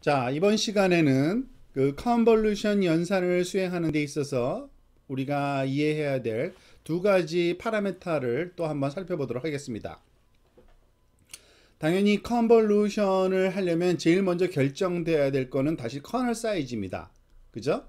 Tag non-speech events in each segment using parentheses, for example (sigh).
자, 이번 시간에는 그 컨볼루션 연산을 수행하는 데 있어서 우리가 이해해야 될 두 가지 파라메타를 또 한번 살펴보도록 하겠습니다. 당연히 컨볼루션을 하려면 제일 먼저 결정되어야될 거는 다시 커널 사이즈입니다. 그죠?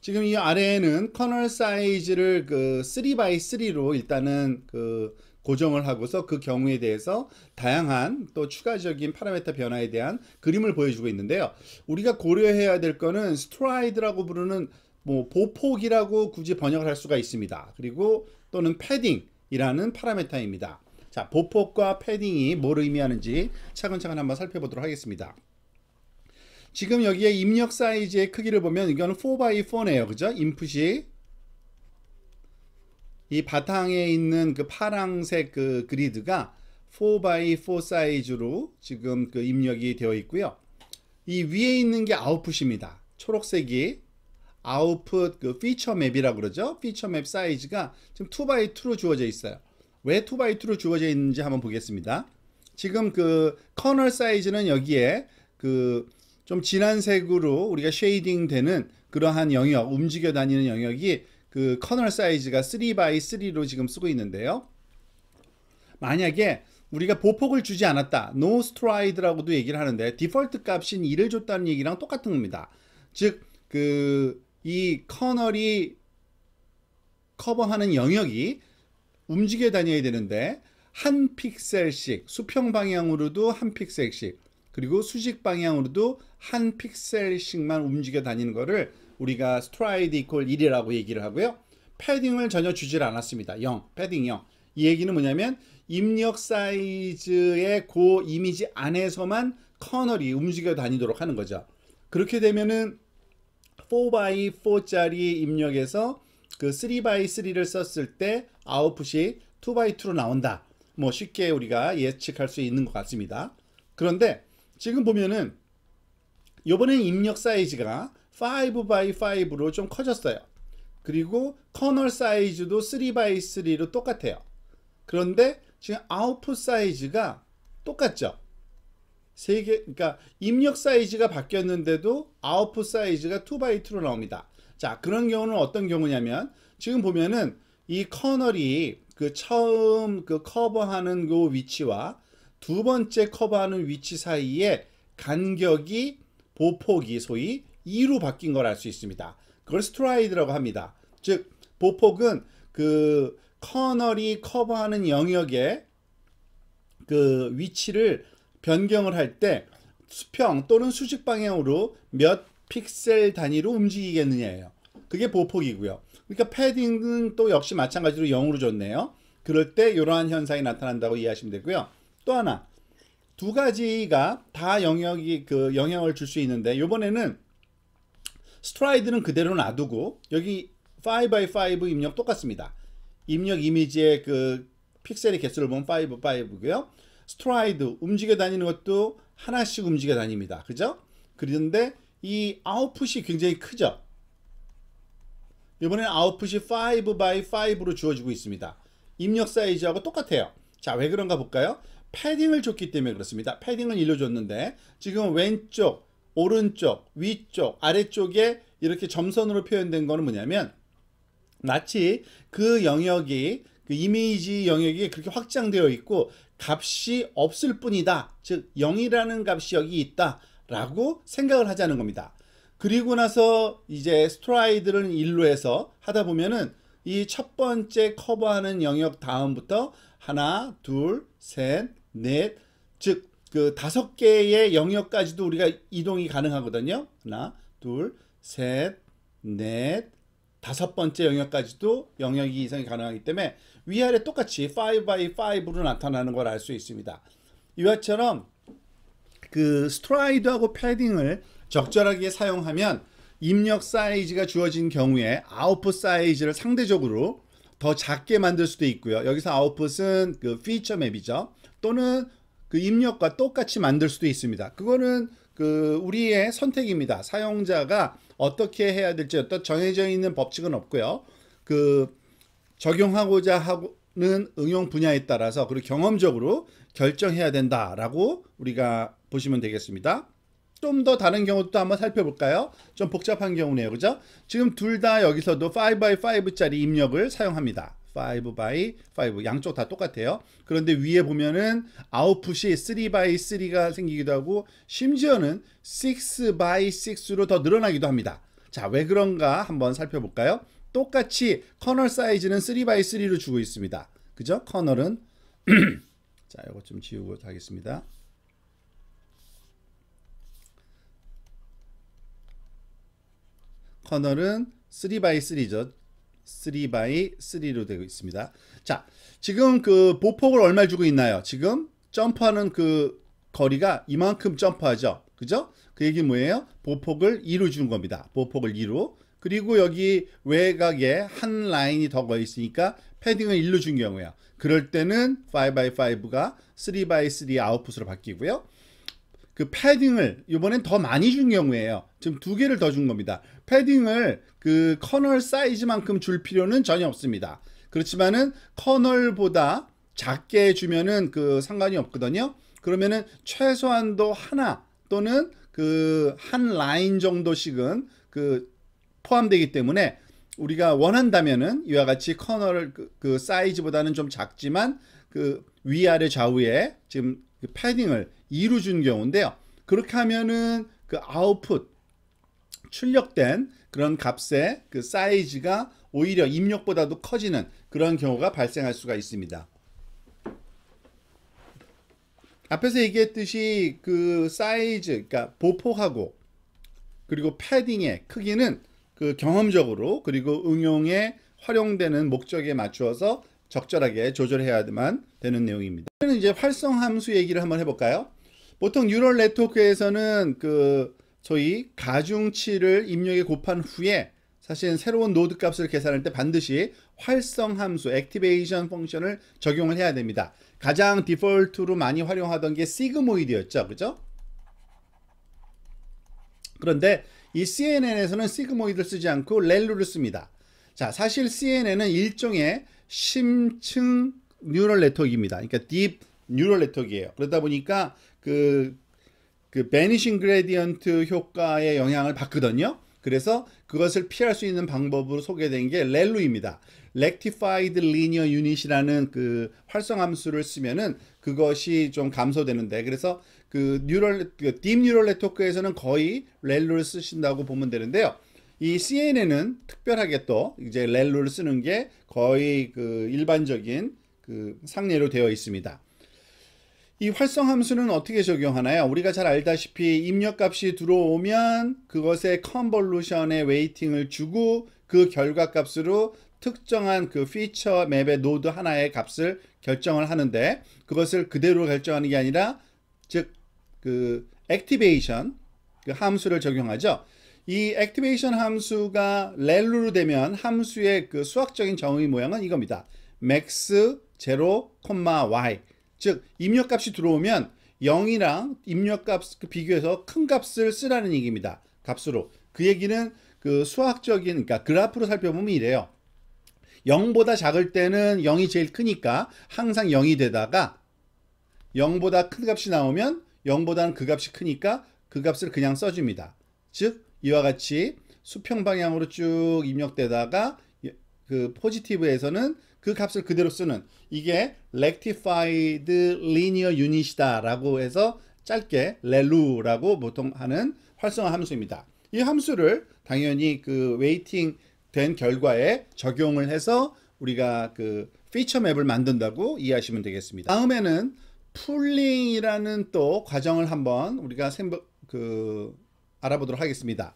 지금 이 아래에는 커널 사이즈를 그 3x3로 일단은 그 고정을 하고서 그 경우에 대해서 다양한 또 추가적인 파라메타 변화에 대한 그림을 보여주고 있는데요. 우리가 고려해야 될 거는 스트라이드라고 부르는 뭐 보폭이라고 굳이 번역을 할 수가 있습니다. 그리고 또는 패딩이라는 파라메타입니다 자, 보폭과 패딩이 뭘 의미하는지 차근차근 한번 살펴보도록 하겠습니다. 지금 여기에 입력 사이즈의 크기를 보면 이건 4x4네요. 그죠? 인풋이 이 바탕에 있는 그 파랑색 그 그리드가 4x4 사이즈로 지금 그 입력이 되어 있고요. 이 위에 있는 게 아웃풋입니다. 초록색이 아웃풋 그 피처 맵이라고 그러죠. 피처 맵 사이즈가 지금 2x2로 주어져 있어요. 왜 2x2로 주어져 있는지 한번 보겠습니다. 지금 그 커널 사이즈는 여기에 그 좀 진한 색으로 우리가 쉐이딩 되는 그러한 영역, 움직여 다니는 영역이 그 커널 사이즈가 3x3로 지금 쓰고 있는데요. 만약에 우리가 보폭을 주지 않았다. no stride라고도 얘기를 하는데 디폴트 값인 2를 줬다는 얘기랑 똑같은 겁니다. 즉 그 이 커널이 커버하는 영역이 움직여 다녀야 되는데 한 픽셀씩 수평 방향으로도 한 픽셀씩 그리고 수직 방향으로도 한 픽셀씩만 움직여 다니는 거를 우리가 스트라이드 이퀄 1이라고 얘기를 하고요. 패딩을 전혀 주질 않았습니다. 0, 패딩 0. 이 얘기는 뭐냐면 입력 사이즈의 그 이미지 안에서만 커널이 움직여 다니도록 하는 거죠. 그렇게 되면은 4x4짜리 입력에서 그 3x3를 썼을 때 아웃풋이 2x2로 나온다. 뭐 쉽게 우리가 예측할 수 있는 것 같습니다. 그런데 지금 보면은 요번에 입력 사이즈가 5x5로 좀 커졌어요. 그리고 커널 사이즈도 3x3로 똑같아요. 그런데 지금 아웃풋 사이즈가 똑같죠. 세 개, 그러니까 입력 사이즈가 바뀌었는데도 아웃풋 사이즈가 2x2로 나옵니다. 자, 그런 경우는 어떤 경우냐면 지금 보면은 이 커널이 그 처음 그 커버하는 그 위치와 두 번째 커버하는 위치 사이에 간격이 보폭이 소위 2로 바뀐 걸 알 수 있습니다. 그걸 스트라이드라고 합니다. 즉 보폭은 그 커널이 커버하는 영역의 그 위치를 변경을 할 때 수평 또는 수직 방향으로 몇 픽셀 단위로 움직이겠느냐예요. 그게 보폭이고요. 그러니까 패딩은 또 역시 마찬가지로 0으로 줬네요. 그럴 때 이러한 현상이 나타난다고 이해하시면 되고요. 또 하나 두 가지가 다 영역이 그 영향을 줄 수 있는데 이번에는 스트라이드는 그대로 놔두고 여기 5x5 입력 똑같습니다. 입력 이미지의 그 픽셀의 개수를 보면 5, 5고요. 스트라이드 움직여 다니는 것도 하나씩 움직여 다닙니다. 그죠? 그런데 이 아웃풋이 굉장히 크죠? 이번에는 아웃풋이 5x5로 주어지고 있습니다. 입력 사이즈하고 똑같아요. 자, 왜 그런가 볼까요? 패딩을 줬기 때문에 그렇습니다. 패딩을 일로 줬는데 지금 왼쪽 오른쪽, 위쪽, 아래쪽에 이렇게 점선으로 표현된 거는 뭐냐면 마치 그 영역이 그 이미지 영역이 그렇게 확장되어 있고 값이 없을 뿐이다. 즉 0이라는 값이 여기 있다. 라고 생각을 하자는 겁니다. 그리고 나서 이제 스트라이드를 일로 해서 하다 보면은 이 첫 번째 커버하는 영역 다음부터 하나, 둘, 셋, 넷, 즉그 다섯 개의 영역까지도 우리가 이동이 가능하거든요. 하나, 둘, 셋, 넷, 다섯 번째 영역까지도 영역이 이상이 가능하기 때문에 위아래 똑같이 5 b 5로 나타나는 걸 알 수 있습니다. 이와처럼 그 스트라이드하고 패딩을 적절하게 사용하면 입력 사이즈가 주어진 경우에 아웃풋 사이즈를 상대적으로 더 작게 만들 수도 있고요. 여기서 아웃풋은 그 피처 맵이죠. 또는 그 입력과 똑같이 만들 수도 있습니다. 그거는 그 우리의 선택입니다. 사용자가 어떻게 해야 될지 어떤 정해져 있는 법칙은 없고요. 그 적용하고자 하는 응용 분야에 따라서 그리고 경험적으로 결정해야 된다라고 우리가 보시면 되겠습니다. 좀 더 다른 경우도 한번 살펴볼까요? 좀 복잡한 경우네요. 그죠? 지금 둘 다 여기서도 5x5짜리 입력을 사용합니다. 5 by 5 양쪽 다 똑같아요. 그런데 위에 보면은 아웃풋이 3 by 3가 생기기도 하고 심지어는 6 by 6로 더 늘어나기도 합니다. 자, 왜 그런가 한번 살펴볼까요? 똑같이 커널 사이즈는 3 by 3로 주고 있습니다. 그죠? 커널은 (clears throat) 자, 이거 좀 지우고 하겠습니다. 커널은 3 b 3죠. 3 x 3로 되어 있습니다. 자, 지금 그 보폭을 얼마 주고 있나요? 지금 점프하는 그 거리가 이만큼 점프하죠. 그죠? 그 얘기 뭐예요? 보폭을 2로 주는 겁니다. 보폭을 2로. 그리고 여기 외곽에 한 라인이 더 걸려 있으니까 패딩을 1로 준 경우에요. 그럴 때는 5x5가 3x3 아웃풋으로 바뀌고요. 그 패딩을 이번엔 더 많이 준 경우에요. 지금 두 개를 더 준 겁니다. 패딩을 그 커널 사이즈만큼 줄 필요는 전혀 없습니다. 그렇지만은 커널보다 작게 주면은 그 상관이 없거든요. 그러면은 최소한도 하나 또는 그 한 라인 정도씩은 그 포함되기 때문에 우리가 원한다면은 이와 같이 커널 그, 그 사이즈보다는 좀 작지만 그 위아래 좌우에 지금 그 패딩을 2로 준 경우인데요. 그렇게 하면은 그 아웃풋 출력된 그런 값의 그 사이즈가 오히려 입력보다도 커지는 그런 경우가 발생할 수가 있습니다. 앞에서 얘기했듯이 그 사이즈, 그러니까 보폭하고 그리고 패딩의 크기는 그 경험적으로 그리고 응용에 활용되는 목적에 맞추어서 적절하게 조절해야만 되는 내용입니다. 그러면 이제 활성 함수 얘기를 한번 해볼까요? 보통 뉴럴 네트워크에서는 그 소위 가중치를 입력에 곱한 후에 사실 새로운 노드 값을 계산할 때 반드시 활성 함수 액티베이션 펑션을 적용을 해야 됩니다. 가장 디폴트로 많이 활용하던 게 시그모이드였죠. 그죠? 그런데 이 CNN에서는 시그모이드를 쓰지 않고 렐루를 씁니다. 자, 사실 CNN은 일종의 심층 뉴럴 네트워크입니다. 그러니까 딥 뉴럴 네트워크예요. 그러다 보니까 그, 그 베니싱 그레디언트 효과의 영향을 받거든요. 그래서 그것을 피할 수 있는 방법으로 소개된 게 렐루입니다. Rectified Linear Unit이라는 그 활성함수를 쓰면은 그것이 좀 감소되는데 그래서 그 뉴럴 딥 뉴럴 네트워크에서는 거의 렐루를 쓰신다고 보면 되는데요. 이 CNN은 특별하게 또 이제 렐로를 쓰는 게 거의 그 일반적인 그 상례로 되어 있습니다. 이 활성 함수는 어떻게 적용하나요? 우리가 잘 알다시피 입력값이 들어오면 그것에 컨볼루션의 웨이팅을 주고 그 결과 값으로 특정한 그 피처 맵의 노드 하나의 값을 결정을 하는데 그것을 그대로 결정하는 게 아니라 즉 그 액티베이션 그 함수를 적용하죠. 이 액티베이션 함수가 렐루로 되면 함수의 그 수학적인 정의 모양은 이겁니다. max 0, y 즉 입력값이 들어오면 0이랑 입력값 그 비교해서 큰 값을 쓰라는 얘기입니다. 값으로. 그 얘기는 그 수학적인 그러니까 그래프로 살펴보면 이래요. 0보다 작을 때는 0이 제일 크니까 항상 0이 되다가 0보다 큰 값이 나오면 0보다는 그 값이 크니까 그 값을 그냥 써줍니다. 즉 이와 같이 수평 방향으로 쭉 입력되다가 그 포지티브에서는 그 값을 그대로 쓰는 이게 rectified linear unit이다 라고 해서 짧게 렐루라고 보통 하는 활성화 함수입니다. 이 함수를 당연히 그 웨이팅 된 결과에 적용을 해서 우리가 그 피처 맵을 만든다고 이해하시면 되겠습니다. 다음에는 풀링이라는 또 과정을 한번 우리가 그 알아보도록 하겠습니다.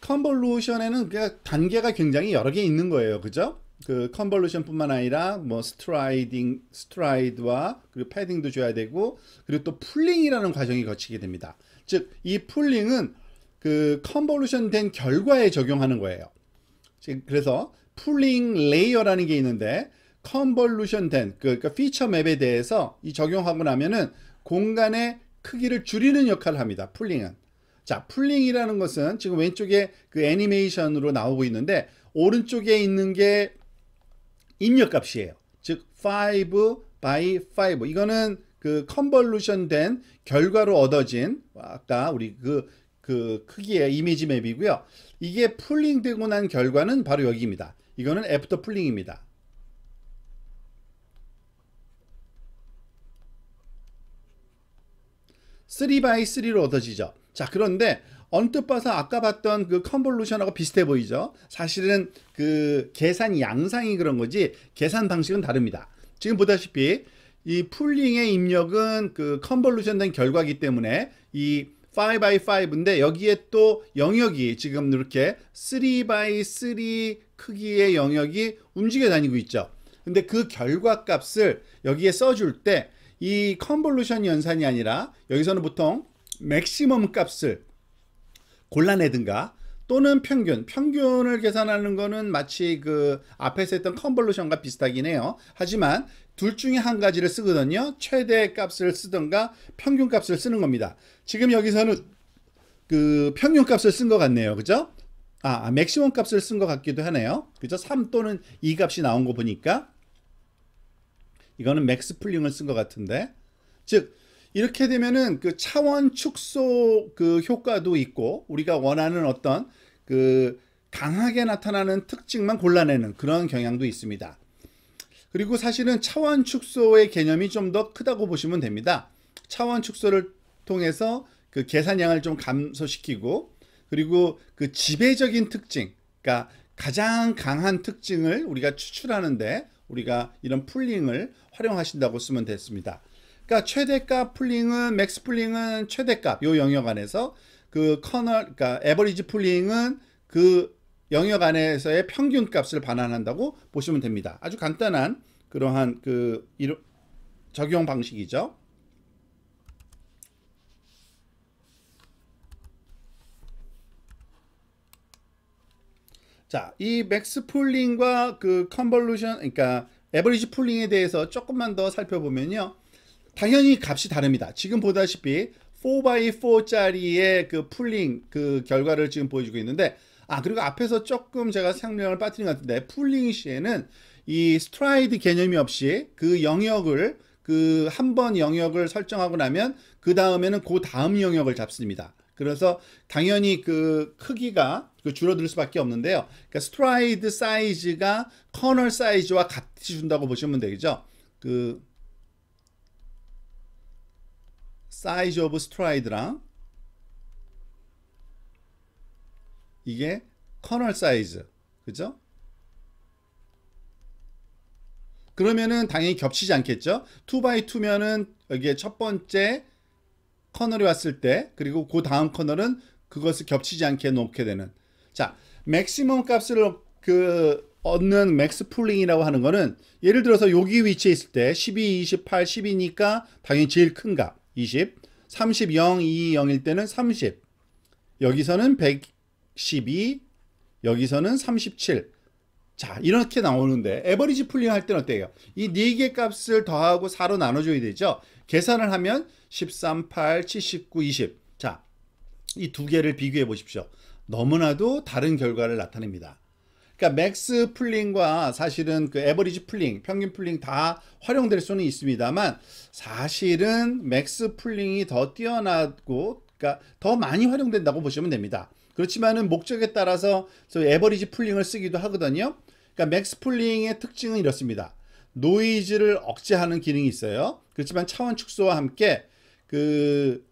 컨볼루션에는 단계가 굉장히 여러 개 있는 거예요. 그죠? 그 컨볼루션뿐만 아니라 뭐 스트라이딩, 스트라이드와 그리고 패딩도 줘야 되고 그리고 또 풀링이라는 과정이 거치게 됩니다. 즉이 풀링은 그 컨볼루션 된 결과에 적용하는 거예요. 그래서 풀링 레이어라는 게 있는데 컨볼루션 된그러 피처 맵에 대해서 이 적용하고 나면은 공간의 크기를 줄이는 역할을 합니다. 풀링은. 자, 풀링이라는 것은 지금 왼쪽에 그 애니메이션으로 나오고 있는데 오른쪽에 있는 게 입력 값이에요. 즉5 by 5. 이거는 그 컨볼루션 된 결과로 얻어진 아까 우리 그, 그 크기의 이미지 맵이고요. 이게 풀링 되고 난 결과는 바로 여기입니다. 이거는 애프터 풀링입니다. 3리 바이 쓰로 얻어지죠. 자 그런데 언뜻 봐서 아까 봤던 그 컨볼루션하고 비슷해 보이죠 사실은 그 계산 양상이 그런 거지 계산 방식은 다릅니다 지금 보다시피 이 풀링의 입력은 그 컨볼루션 된 결과이기 때문에 이 5x5인데 여기에 또 영역이 지금 이렇게 3x3 크기의 영역이 움직여 다니고 있죠 근데 그 결과 값을 여기에 써줄 때 이 컨볼루션 연산이 아니라 여기서는 보통 맥시멈 값을 골라내든가 또는 평균 평균을 계산하는 거는 마치 그 앞에서 했던 컨볼루션과 비슷하긴 해요 하지만 둘 중에 한 가지를 쓰거든요 최대 값을 쓰던가 평균 값을 쓰는 겁니다 지금 여기서는 그 평균 값을 쓴 것 같네요 그죠 아, 아 맥시멈 값을 쓴 것 같기도 하네요 그죠 3 또는 2 값이 나온 거 보니까 이거는 맥스플링을 쓴 것 같은데 즉 이렇게 되면은 그 차원 축소 그 효과도 있고 우리가 원하는 어떤 그 강하게 나타나는 특징만 골라내는 그런 경향도 있습니다. 그리고 사실은 차원 축소의 개념이 좀 더 크다고 보시면 됩니다. 차원 축소를 통해서 그 계산량을 좀 감소시키고 그리고 그 지배적인 특징, 그러니까 가장 강한 특징을 우리가 추출하는데 우리가 이런 풀링을 활용하신다고 쓰면 됐습니다. 그러니까 최대값 풀링은 맥스 풀링은 최대값 요 영역 안에서 그 커널 그러니까 에버리지 풀링은 그 영역 안에서의 평균 값을 반환한다고 보시면 됩니다. 아주 간단한 그러한 그 이루, 적용 방식이죠. 자, 이 맥스 풀링과 그 컨볼루션 그러니까 에버리지 풀링에 대해서 조금만 더 살펴보면요. 당연히 값이 다릅니다. 지금 보다시피 4x4짜리의 그 풀링 그 결과를 지금 보여주고 있는데 아 그리고 앞에서 조금 제가 생명을 빠뜨린 것 같은데 풀링 시에는 이 스트라이드 개념이 없이 그 영역을 그 한 번 영역을 설정하고 나면 그 다음에는 그 다음 영역을 잡습니다. 그래서 당연히 그 크기가 그 줄어들 수밖에 없는데요. 그러니까 스트라이드 사이즈가 커널 사이즈와 같이 준다고 보시면 되죠. 겠그 사이즈 오브 스트라이드랑 이게 커널 사이즈 그죠? 그러면은 당연히 겹치지 않겠죠? 2x2면은 여기에 첫 번째 커널이 왔을 때 그리고 그 다음 커널은 그것을 겹치지 않게 놓게 되는 자 맥시멈 값을 그 얻는 맥스 풀링이라고 하는 거는 예를 들어서 여기 위치에 있을 때 12, 28, 1 2니까 당연히 제일 큰값 20, 30, 0, 2, 0일 때는 30, 여기서는 112, 여기서는 37. 자, 이렇게 나오는데 에버리지 풀링 할 때는 어때요? 이 네 개 값을 더하고 4로 나눠줘야 되죠? 계산을 하면 13, 8, 79, 20. 자, 이 두 개를 비교해 보십시오. 너무나도 다른 결과를 나타냅니다. 그러니까 맥스 풀링과 사실은 그 에버리지 풀링, 평균 풀링 다 활용될 수는 있습니다만 사실은 맥스 풀링이 더 뛰어나고 그러니까 더 많이 활용된다고 보시면 됩니다. 그렇지만은 목적에 따라서 에버리지 풀링을 쓰기도 하거든요. 그러니까 맥스 풀링의 특징은 이렇습니다. 노이즈를 억제하는 기능이 있어요. 그렇지만 차원 축소와 함께 그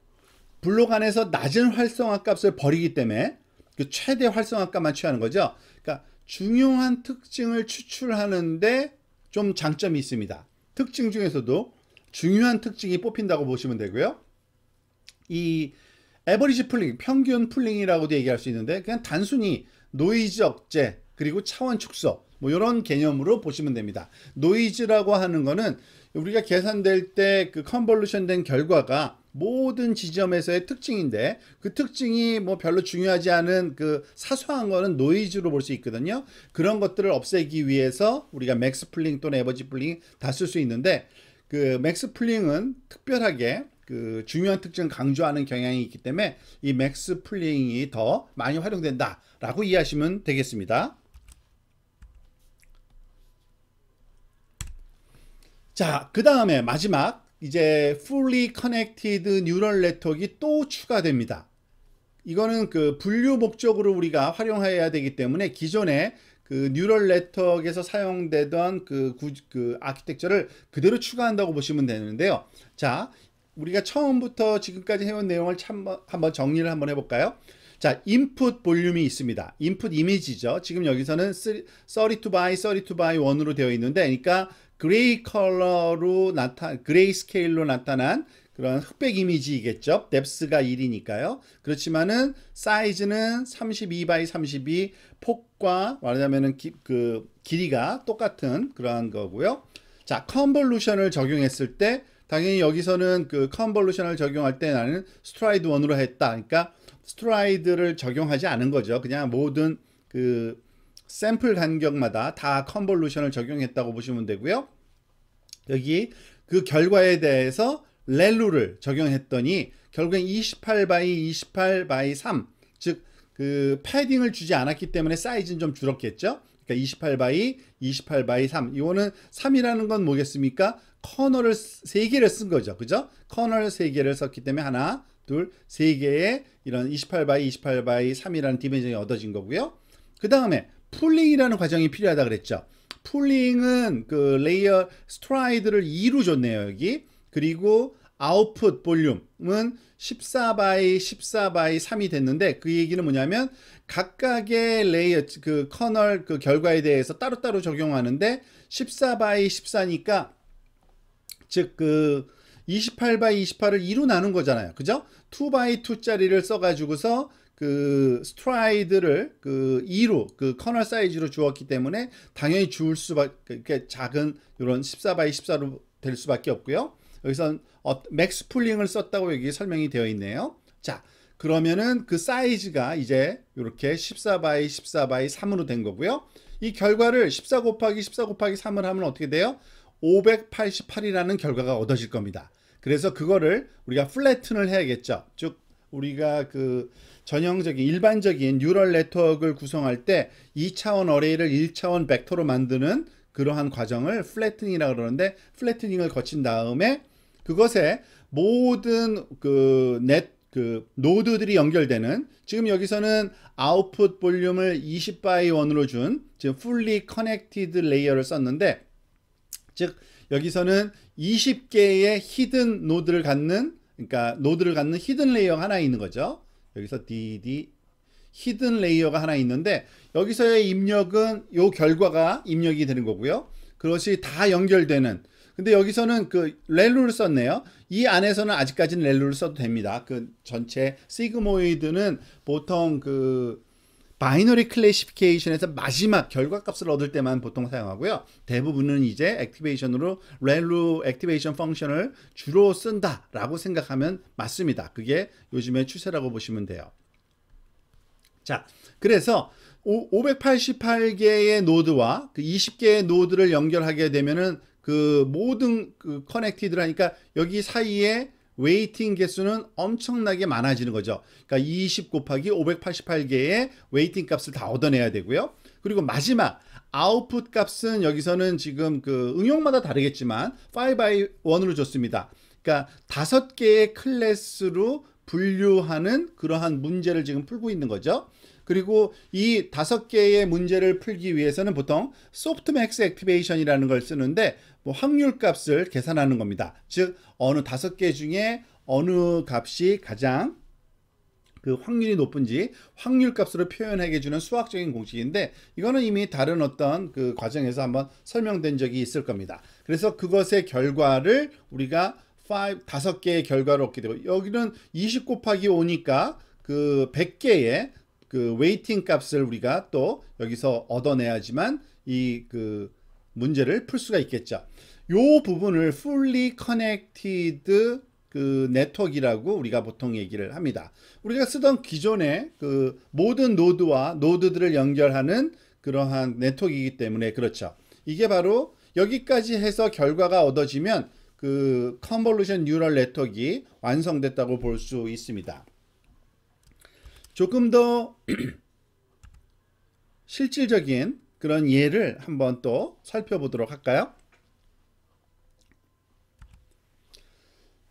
블록 안에서 낮은 활성화 값을 버리기 때문에 그 최대 활성화 값만 취하는 거죠. 중요한 특징을 추출하는데 좀 장점이 있습니다. 특징 중에서도 중요한 특징이 뽑힌다고 보시면 되고요. 이 에버리지 풀링, 평균 풀링이라고도 얘기할 수 있는데 그냥 단순히 노이즈 억제 그리고 차원 축소 뭐 이런 개념으로 보시면 됩니다. 노이즈라고 하는 거는 우리가 계산될 때 그 컨볼루션 된 결과가 모든 지점에서의 특징인데 그 특징이 뭐 별로 중요하지 않은 그 사소한 거는 노이즈로 볼 수 있거든요. 그런 것들을 없애기 위해서 우리가 맥스 플링 또는 에버지 플링 다 쓸 수 있는데 그 맥스 플링은 특별하게 그 중요한 특징 강조하는 경향이 있기 때문에 이 맥스 플링이 더 많이 활용된다라고 이해하시면 되겠습니다. 자, 그 다음에 마지막 이제 Fully Connected Neural Network이 또 추가됩니다. 이거는 그 분류 목적으로 우리가 활용해야 되기 때문에 기존에 그 뉴럴 네트워크에서 사용되던 그, 구, 그 아키텍처를 그대로 추가한다고 보시면 되는데요. 자, 우리가 처음부터 지금까지 해온 내용을 한번, 한번 정리를 한번 해볼까요? 자, 인풋 볼륨이 있습니다. 인풋 이미지죠. 지금 여기서는 32 by 32 by 1으로 되어 있는데, 그러니까 그레이 컬러로 나타 그레이 스케일로 나타난 그런 흑백 이미지이겠죠. 뎁스가 1이니까요. 그렇지만은 사이즈는 32 b 32 폭과 말하자면은 기, 그 길이가 똑같은 그러한 거고요. 자, 컨볼루션을 적용했을 때 당연히 여기서는 그 컨볼루션을 적용할 때 나는 스트라이드 1으로 했다. 그러니까 스트라이드를 적용하지 않은 거죠. 그냥 모든 그 샘플 간격마다 다 컨볼루션을 적용했다고 보시면 되고요. 여기 그 결과에 대해서 렐루를 적용했더니 결국엔 28 바이 28 바이 3, 즉 그 패딩을 주지 않았기 때문에 사이즈는 좀 줄었겠죠. 그러니까 28 바이 28 바이 3. 이거는 3이라는 건 뭐겠습니까? 커널을 3개를 쓴 거죠. 그죠? 커널 3개를 썼기 때문에 하나, 둘, 세 개의 이런 28 바이 28 바이 3이라는 디멘션이 얻어진 거고요. 그 다음에 풀링이라는 과정이 필요하다 그랬죠. 풀링은 그 레이어 스트라이드를 2로 줬네요, 여기. 그리고 아웃풋 볼륨은 14바이 14바이 3이 됐는데 그 얘기는 뭐냐면 각각의 레이어 그 커널 그 결과에 대해서 따로따로 적용하는데 14바이 14니까 즉 그 28바이 28을 2로 나눈 거잖아요. 그죠? 2바이 2짜리를 써가지고서 그 스트라이드를 그 2로 그 커널 사이즈로 주었기 때문에 당연히 주울 수밖에 그러니까 이렇게 작은 이런 14바이 14로 될 수밖에 없고요. 여기선 어, 맥스 풀링을 썼다고 여기 설명이 되어 있네요. 자, 그러면은 그 사이즈가 이제 이렇게 14바이 14바이 3으로 된 거고요. 이 결과를 14 곱하기 14 곱하기 3을 하면 어떻게 돼요? 588이라는 결과가 얻어질 겁니다. 그래서 그거를 우리가 플래튼을 해야겠죠. 즉 우리가 그 전형적인 일반적인 뉴럴 네트워크를 구성할 때 2차원 어레이를 1차원 벡터로 만드는 그러한 과정을 플래트닝이라 고 그러는데 플래트닝을 거친 다음에 그것에 모든 그넷그 그 노드들이 연결되는 지금 여기서는 아웃풋 볼륨을 20 바이 1으로 준 지금 풀리 커넥티드 레이어를 썼는데 즉 여기서는 20개의 히든 노드를 갖는 그러니까 노드를 갖는 히든 레이어가 하나 있는 거죠. 여기서 dd 히든 레이어가 하나 있는데 여기서의 입력은 요 결과가 입력이 되는 거고요. 그것이 다 연결되는 근데 여기서는 그 렐루를 썼네요. 이 안에서는 아직까지는 렐루를 써도 됩니다. 그 전체 시그모이드는 보통 그 바이너리 클래시피케이션에서 마지막 결과값을 얻을 때만 보통 사용하고요. 대부분은 이제 액티베이션으로 렐루 액티베이션 펑션을 주로 쓴다라고 생각하면 맞습니다. 그게 요즘의 추세라고 보시면 돼요. 자, 그래서 588개의 노드와 그 20개의 노드를 연결하게 되면은 그 모든 그 커넥티드라니까 여기 사이에 웨이팅 개수는 엄청나게 많아지는 거죠. 그러니까 20 곱하기 588개의 웨이팅 값을 다 얻어내야 되고요. 그리고 마지막 아웃풋 값은 여기서는 지금 그 응용마다 다르겠지만 5x1으로 줬습니다. 그러니까 다섯 개의 클래스로 분류하는 그러한 문제를 지금 풀고 있는 거죠. 그리고 이 다섯 개의 문제를 풀기 위해서는 보통 소프트맥스 액티베이션이라는 걸 쓰는데 뭐 확률 값을 계산하는 겁니다. 즉 어느 다섯 개 중에 어느 값이 가장 그 확률이 높은지 확률 값으로 표현하게 주는 수학적인 공식인데 이거는 이미 다른 어떤 그 과정에서 한번 설명된 적이 있을 겁니다. 그래서 그것의 결과를 우리가 5, 5개의 결과를 얻게 되고 여기는 20 곱하기 5니까 그 100개의 그 웨이팅 값을 우리가 또 여기서 얻어내야지만 이그 문제를 풀 수가 있겠죠. 요 부분을 fully connected 그 네트워크라고 우리가 보통 얘기를 합니다. 우리가 쓰던 기존의 그 모든 노드와 노드들을 연결하는 그러한 네트워크이기 때문에 그렇죠. 이게 바로 여기까지 해서 결과가 얻어지면 그 컨볼루션 뉴럴 네트워크 완성됐다고 볼 수 있습니다. 조금 더 (clears throat) 실질적인 그런 예를 한번 또 살펴보도록 할까요?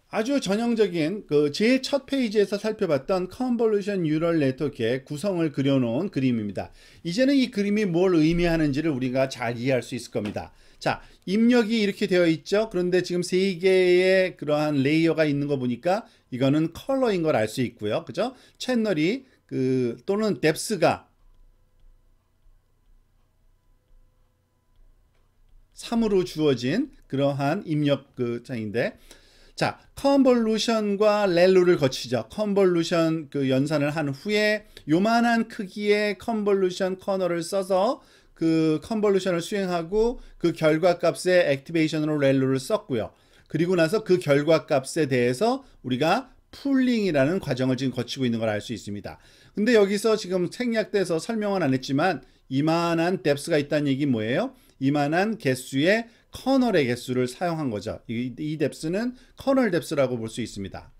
아주 전형적인 그 제일 첫 페이지에서 살펴봤던 컨볼루션 뉴럴 네트워크의 구성을 그려놓은 그림입니다. 이제는 이 그림이 뭘 의미하는지를 우리가 잘 이해할 수 있을 겁니다. 자, 입력이 이렇게 되어 있죠. 그런데 지금 세 개의 그러한 레이어가 있는 거 보니까 이거는 컬러인 걸 알 수 있고요. 그죠? 채널이 그 또는 뎁스가 3으로 주어진 그러한 입력 그 창인데 자, 컨볼루션과 렐루를 거치죠. 컨볼루션 그 연산을 한 후에 요만한 크기의 컨볼루션 커널을 써서 그 컨볼루션을 수행하고 그 결과 값의 액티베이션으로 렐루를 썼고요. 그리고 나서 그 결과 값에 대해서 우리가 풀링이라는 과정을 지금 거치고 있는 걸 알 수 있습니다. 근데 여기서 지금 생략돼서 설명은 안 했지만 이만한 뎁스가 있다는 얘기 뭐예요? 이만한 개수의 커널의 개수를 사용한 거죠. 이, 이 뎁스는 커널 뎁스라고 볼 수 있습니다.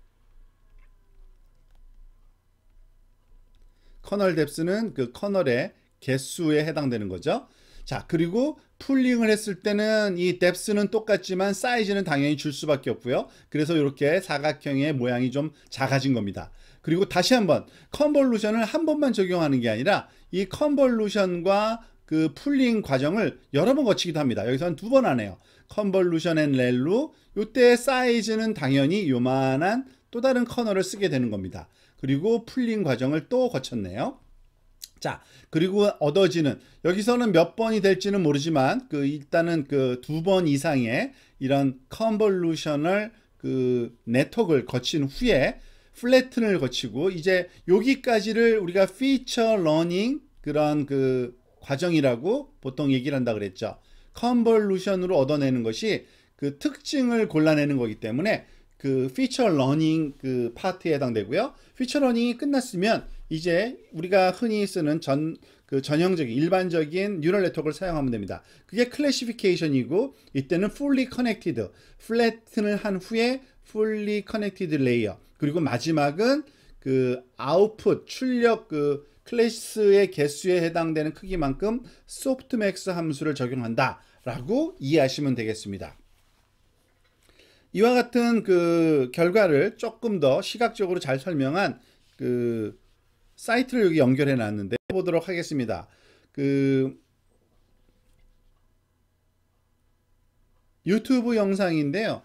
커널 뎁스는 그 커널의 개수에 해당되는 거죠. 자, 그리고 풀링을 했을 때는 이 뎁스는 똑같지만 사이즈는 당연히 줄 수밖에 없고요. 그래서 이렇게 사각형의 모양이 좀 작아진 겁니다. 그리고 다시 한번 컨볼루션을 한 번만 적용하는 게 아니라 이 컨볼루션과 그 풀링 과정을 여러 번 거치기도 합니다. 여기서 는두 번 하네요. 컨볼루션 앤 렐루 요때 사이즈는 당연히 요만한 또 다른 커널을 쓰게 되는 겁니다. 그리고 풀링 과정을 또 거쳤네요. 자 그리고 얻어지는 여기서는 몇 번이 될지는 모르지만 그 일단은 그 두 번 이상의 이런 컨볼루션을 그 네트워크를 거친 후에 플래튼을 거치고 이제 여기까지를 우리가 피처 러닝 그런 그 과정이라고 보통 얘기를 한다 그랬죠. 컨볼루션으로 얻어내는 것이 그 특징을 골라내는 거기 때문에 그 피처 러닝 그 파트에 해당되고요. 피처 러닝이 끝났으면 이제 우리가 흔히 쓰는 전 그 전형적인 일반적인 뉴럴 네트워크를 사용하면 됩니다. 그게 클래시피케이션이고 이때는 f 리 커넥티드 플랫을한 후에 f 리 커넥티드 레이어. 그리고 마지막은 그 아웃풋 출력 그 클래스의 개수에 해당되는 크기만큼 소프트맥스 함수를 적용한다 라고 이해하시면 되겠습니다. 이와 같은 그 결과를 조금 더 시각적으로 잘 설명한 그 사이트를 여기 연결해 놨는데 보도록 하겠습니다. 그 유튜브 영상인데요.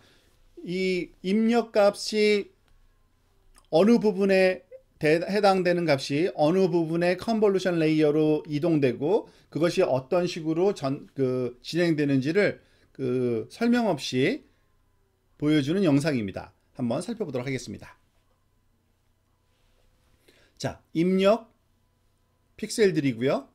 이 입력 값이 어느 부분에 해당되는 값이 어느 부분의 컨볼루션 레이어로 이동되고 그것이 어떤 식으로 전, 그 진행되는지를 그 설명 없이 보여주는 영상입니다. 한번 살펴보도록 하겠습니다. 자, 입력 픽셀들이고요.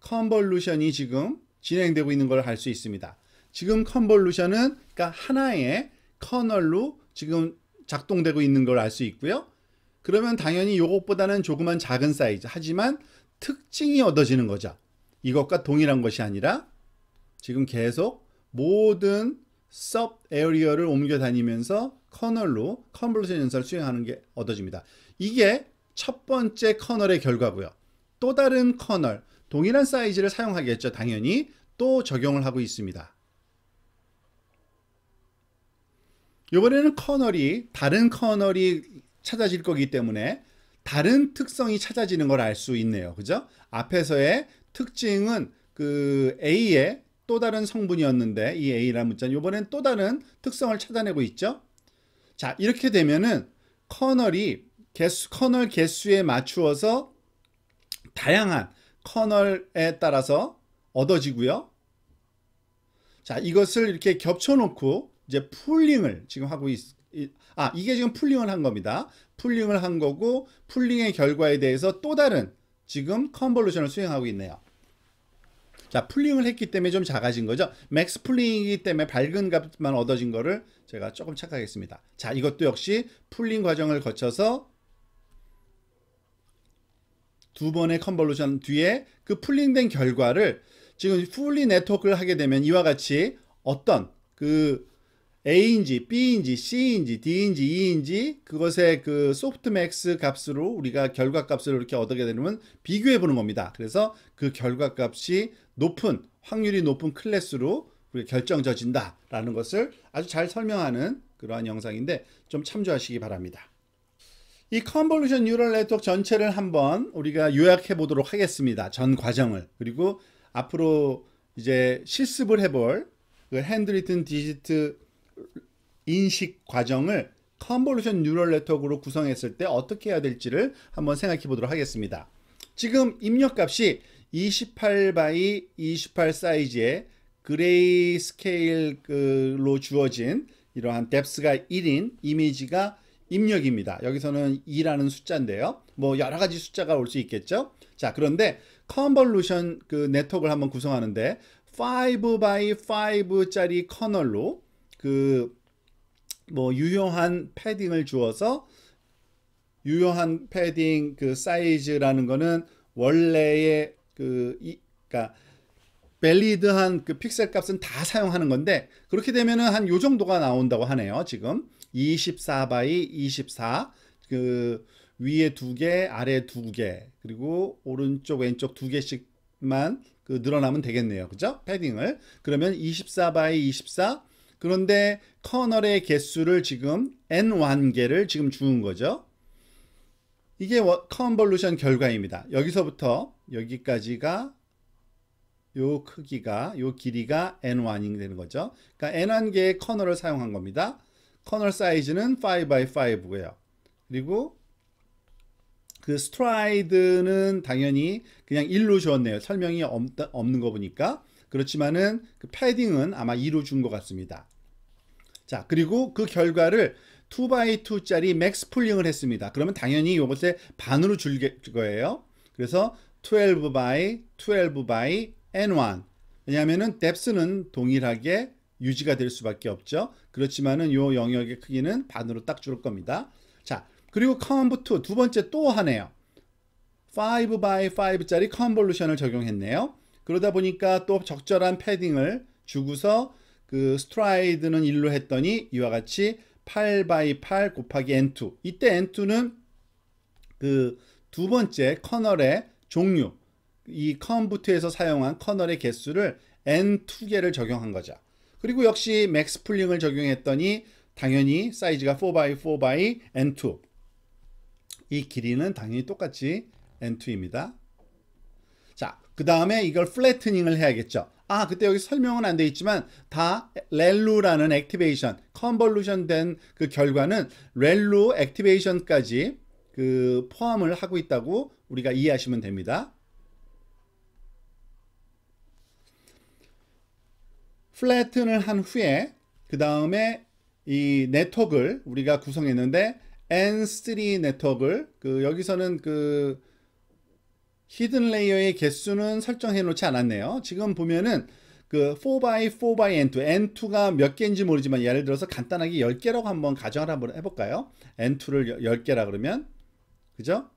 컨볼루션이 지금 진행되고 있는 걸 알 수 있습니다. 지금 컨볼루션은 그러니까 하나의 커널로 지금 작동되고 있는 걸 알 수 있고요. 그러면 당연히 이것보다는조금만 작은 사이즈 하지만 특징이 얻어지는 거죠. 이것과 동일한 것이 아니라 지금 계속 모든 섭 에어리어를 옮겨 다니면서 커널로 컨볼루션 연산을 수행하는 게 얻어집니다. 이게 첫 번째 커널의 결과고요. 또 다른 커널, 동일한 사이즈를 사용하겠죠. 당연히 또 적용을 하고 있습니다. 이번에는 커널이 다른 커널이 찾아질 거기 때문에 다른 특성이 찾아지는 걸 알 수 있네요. 그죠? 앞에서의 특징은 그 A의 또 다른 성분이었는데 이 A라는 문자는 이번엔 또 다른 특성을 찾아내고 있죠. 자, 이렇게 되면은 커널이 개수, 커널 개수에 맞추어서 다양한 커널에 따라서 얻어지고요. 자, 이것을 이렇게 겹쳐놓고 이제 풀링을 지금 하고 있, 아, 이게 지금 풀링을 한 겁니다. 풀링을 한 거고 풀링의 결과에 대해서 또 다른 지금 컨볼루션을 수행하고 있네요. 자, 풀링을 했기 때문에 좀 작아진 거죠. 맥스 풀링이기 때문에 밝은 값만 얻어진 거를 제가 조금 착각했습니다. 자, 이것도 역시 풀링 과정을 거쳐서 두 번의 컨볼루션 뒤에 그 풀링된 결과를 지금 풀리 네트워크를 하게 되면 이와 같이 어떤 그 A인지 B인지 C인지 D인지 E인지 그것의 그 소프트맥스 값으로 우리가 결과값을 이렇게 얻게 되면 비교해 보는 겁니다. 그래서 그 결과값이 높은 확률이 높은 클래스로 결정져진다라는 것을 아주 잘 설명하는 그러한 영상인데 좀 참조하시기 바랍니다. 이 컨볼루션 뉴럴 네트워크 전체를 한번 우리가 요약해 보도록 하겠습니다. 전 과정을 그리고 앞으로 이제 실습을 해 볼 그 핸드리튼 디지트 인식 과정을 컨볼루션 뉴럴 네트워크로 구성했을 때 어떻게 해야 될지를 한번 생각해 보도록 하겠습니다. 지금 입력값이 28 바이 28 사이즈의 그레이 스케일로 주어진 이러한 뎁스가 1인 이미지가 입력입니다. 여기서는 2라는 숫자인데요. 뭐 여러 가지 숫자가 올 수 있겠죠. 자, 그런데 컨볼루션 그 네트워크를 한번 구성하는데 5 by 5짜리 커널로 그뭐 유효한 패딩을 주어서 유효한 패딩 그 사이즈라는 거는 원래의 그 이, 그러니까 밸리드한 그 픽셀 값은 다 사용하는 건데 그렇게 되면은 한 요 정도가 나온다고 하네요. 지금 24 바이 24그 위에 두 개, 아래 두 개, 그리고 오른쪽, 왼쪽 두 개씩만 그 늘어나면 되겠네요. 그죠? 패딩을. 그러면 24 바이 24 그런데 커널의 개수를 지금 n1개를 지금 주는 거죠. 이게 컨볼루션 결과입니다. 여기서부터 여기까지가 요 크기가 요 길이가 n1이 되는 거죠. 그러니까 n1개의 커널을 사용한 겁니다. 커널 사이즈는 5x5고요. 그리고 그 스트라이드는 당연히 그냥 1로 주었네요. 설명이 없, 는거 보니까. 그렇지만은 그 패딩은 아마 2로 준 것 같습니다. 자, 그리고 그 결과를 2x2짜리 맥스 풀링을 했습니다. 그러면 당연히 이것에 반으로 줄일 거예요. 그래서 12 by 12 by n1 왜냐하면은 뎁스는 동일하게 유지가 될 수밖에 없죠. 그렇지만은 요 영역의 크기는 반으로 딱 줄을 겁니다. 자, 그리고 컴부트 두 번째 또 하네요. 5 by 5짜리 컨볼루션을 적용했네요. 그러다 보니까 또 적절한 패딩을 주고서 그 스트라이드는 1로 했더니 이와 같이 8x8 곱하기 n2 이때 n2는 그 두 번째 커널의 종류 이 컴부트에서 사용한 커널의 개수를 n2개를 적용한 거죠 그리고 역시 맥스 플링을 적용했더니 당연히 사이즈가 4x4x n2 이 길이는 당연히 똑같이 n2입니다 자그 다음에 이걸 플래트닝을 해야겠죠 아 그때 여기 설명은 안 돼 있지만 다 렐루라는 액티베이션 컨볼루션 된 그 결과는 렐루 액티베이션까지 그 포함을 하고 있다고 우리가 이해하시면 됩니다. 플래튼을 한 후에 그 다음에 이 네트워크를 우리가 구성했는데 N3 네트워크를 그 여기서는 그 히든 레이어의 개수는 설정해 놓지 않았네요. 지금 보면은 그 4x, 4x n2, n2가 몇 개인지 모르지만 예를 들어서 간단하게 10개라고 한번 가정을 한번 해볼까요? n2를 10개라 그러면 그죠?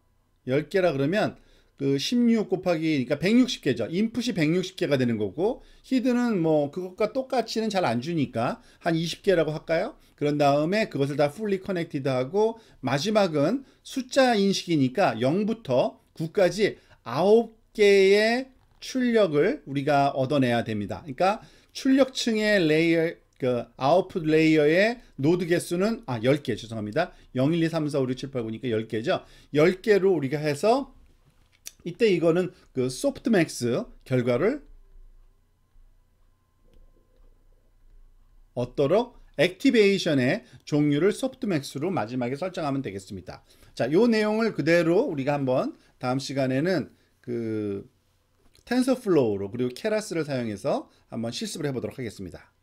10개라 그러면 그 16 곱하기 그러니까 160개죠. 인풋이 160개가 되는 거고 히든은 뭐 그것과 똑같이는 잘 안 주니까 한 20개라고 할까요? 그런 다음에 그것을 다 풀리 커넥티드 하고 마지막은 숫자 인식이니까 0부터 9까지 아홉 개의 출력을 우리가 얻어내야 됩니다. 그러니까 출력층의 레이어 그 아웃풋 레이어의 노드 개수는 아 10개 죄송합니다. 0 1 2 3 4 5 6 7 8 9니까 10개죠. 10개로 우리가 해서 이때 이거는 그 소프트맥스 결과를 얻도록 액티베이션의 종류를 소프트맥스로 마지막에 설정하면 되겠습니다. 자, 요 내용을 그대로 우리가 한번 다음 시간에는 그 텐서플로우로 그리고 케라스를 사용해서 한번 실습을 해보도록 하겠습니다.